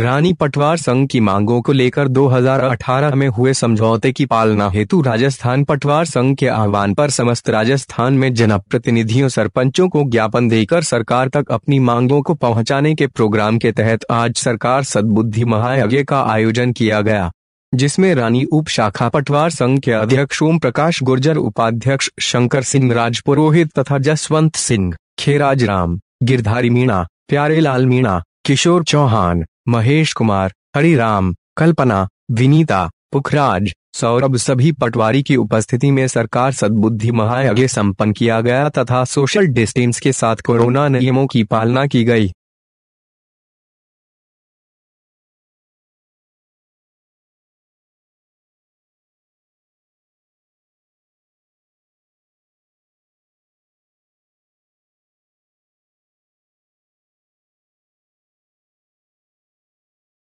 रानी पटवार संघ की मांगों को लेकर 2018 में हुए समझौते की पालना हेतु राजस्थान पटवार संघ के आह्वान पर समस्त राजस्थान में जनप्रतिनिधियों सरपंचों को ज्ञापन देकर सरकार तक अपनी मांगों को पहुंचाने के प्रोग्राम के तहत आज सरकार सद्बुद्धि महायज्ञ का आयोजन किया गया जिसमें रानी उप शाखा पटवार संघ के अध्यक्ष ओम प्रकाश गुर्जर उपाध्यक्ष शंकर सिंह राजपुरोहित तथा जसवंत सिंह खेराज राम गिरधारी मीणा प्यारे लाल मीणा किशोर चौहान महेश कुमार हरिराम कल्पना विनीता पुखराज सौरभ सभी पटवारी की उपस्थिति में सरकार सद्बुद्धि महायज्ञ संपन्न किया गया तथा सोशल डिस्टेंस के साथ कोरोना नियमों की पालना की गई